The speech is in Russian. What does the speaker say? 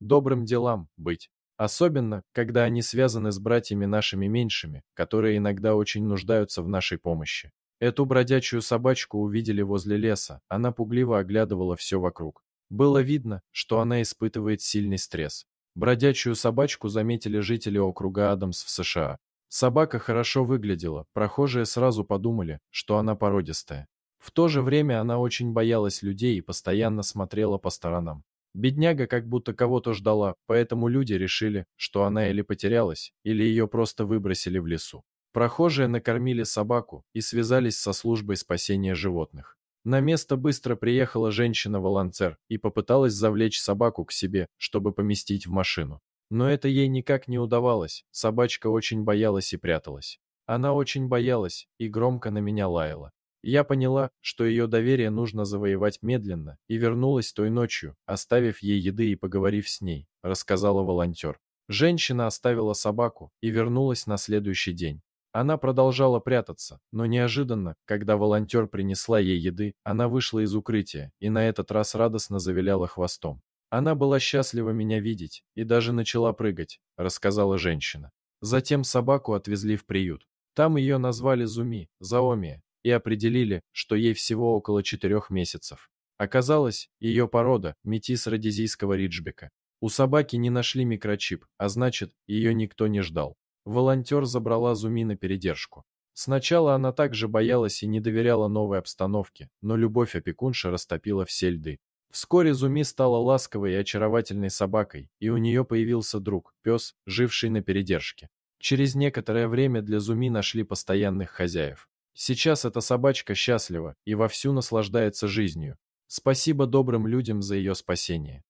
добрым делам быть. Особенно, когда они связаны с братьями нашими меньшими, которые иногда очень нуждаются в нашей помощи. Эту бродячую собачку увидели возле леса, она пугливо оглядывала все вокруг. Было видно, что она испытывает сильный стресс. Бродячую собачку заметили жители округа Адамс в США. Собака хорошо выглядела, прохожие сразу подумали, что она породистая. В то же время она очень боялась людей и постоянно смотрела по сторонам. Бедняга как будто кого-то ждала, поэтому люди решили, что она или потерялась, или ее просто выбросили в лесу. Прохожие накормили собаку и связались со службой спасения животных. На место быстро приехала женщина-волонтер и попыталась завлечь собаку к себе, чтобы поместить в машину. Но это ей никак не удавалось, собачка очень боялась и пряталась. Она очень боялась и громко на меня лаяла. Я поняла, что ее доверие нужно завоевать медленно, и вернулась той ночью, оставив ей еды и поговорив с ней, рассказала волонтер. Женщина оставила собаку и вернулась на следующий день. Она продолжала прятаться, но неожиданно, когда волонтер принесла ей еды, она вышла из укрытия и на этот раз радостно завиляла хвостом. «Она была счастлива меня видеть и даже начала прыгать», — рассказала женщина. Затем собаку отвезли в приют. Там ее назвали Зуми, Заомия, и определили, что ей всего около четырех месяцев. Оказалось, ее порода – метис родезийского риджбека. У собаки не нашли микрочип, а значит, ее никто не ждал. Волонтер забрала Зуми на передержку. Сначала она также боялась и не доверяла новой обстановке, но любовь опекунша растопила все льды. Вскоре Зуми стала ласковой и очаровательной собакой, и у нее появился друг, пес, живший на передержке. Через некоторое время для Зуми нашли постоянных хозяев. Сейчас эта собачка счастлива и вовсю наслаждается жизнью. Спасибо добрым людям за ее спасение.